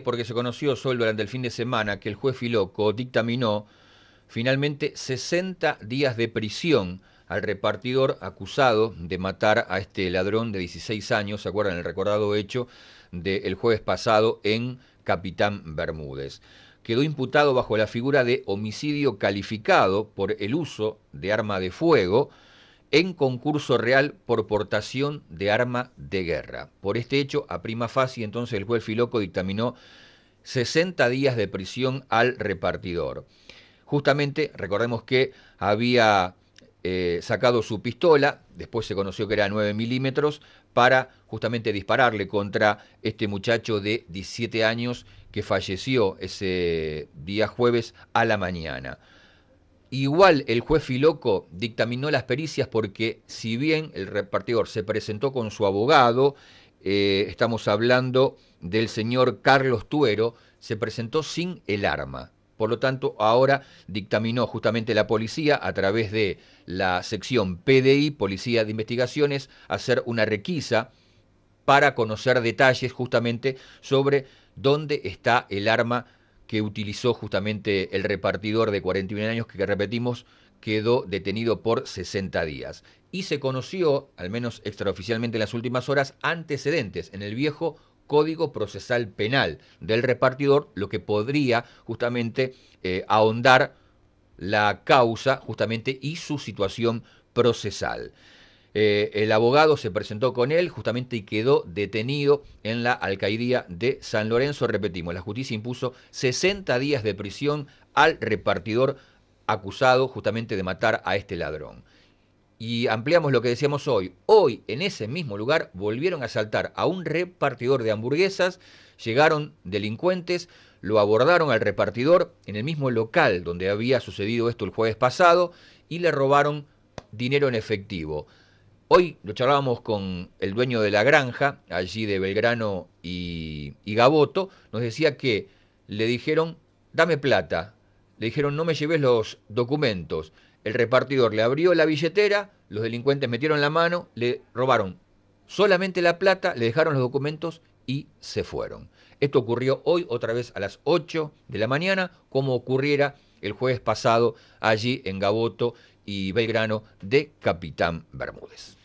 porque se conoció solo durante el fin de semana que el juez Filoco dictaminó finalmente 60 días de prisión al repartidor acusado de matar a este ladrón de 16 años, ¿se acuerdan el recordado hecho del jueves pasado en Capitán Bermúdez? Quedó imputado bajo la figura de homicidio calificado por el uso de arma de fuego, en concurso real por portación de arma de guerra. Por este hecho, a prima facie, entonces el juez Filoco dictaminó 60 días de prisión al repartidor. Justamente, recordemos que había eh, sacado su pistola, después se conoció que era 9 milímetros, para justamente dispararle contra este muchacho de 17 años que falleció ese día jueves a la mañana. Igual el juez Filoco dictaminó las pericias porque si bien el repartidor se presentó con su abogado, eh, estamos hablando del señor Carlos Tuero, se presentó sin el arma. Por lo tanto, ahora dictaminó justamente la policía a través de la sección PDI, Policía de Investigaciones, hacer una requisa para conocer detalles justamente sobre dónde está el arma que utilizó justamente el repartidor de 41 años, que, repetimos, quedó detenido por 60 días. Y se conoció, al menos extraoficialmente en las últimas horas, antecedentes en el viejo Código Procesal Penal del repartidor, lo que podría justamente eh, ahondar la causa justamente y su situación procesal. Eh, el abogado se presentó con él justamente y quedó detenido en la alcaldía de San Lorenzo. Repetimos, la justicia impuso 60 días de prisión al repartidor acusado justamente de matar a este ladrón. Y ampliamos lo que decíamos hoy. Hoy, en ese mismo lugar, volvieron a asaltar a un repartidor de hamburguesas. Llegaron delincuentes, lo abordaron al repartidor en el mismo local donde había sucedido esto el jueves pasado y le robaron dinero en efectivo. Hoy lo charlábamos con el dueño de la granja, allí de Belgrano y, Gaboto, nos decía que le dijeron, dame plata, le dijeron, no me lleves los documentos. El repartidor le abrió la billetera, los delincuentes metieron la mano, le robaron solamente la plata, le dejaron los documentos y se fueron. Esto ocurrió hoy otra vez a las 8 de la mañana, como ocurriera el jueves pasado allí en Gaboto y Belgrano de Capitán Bermúdez.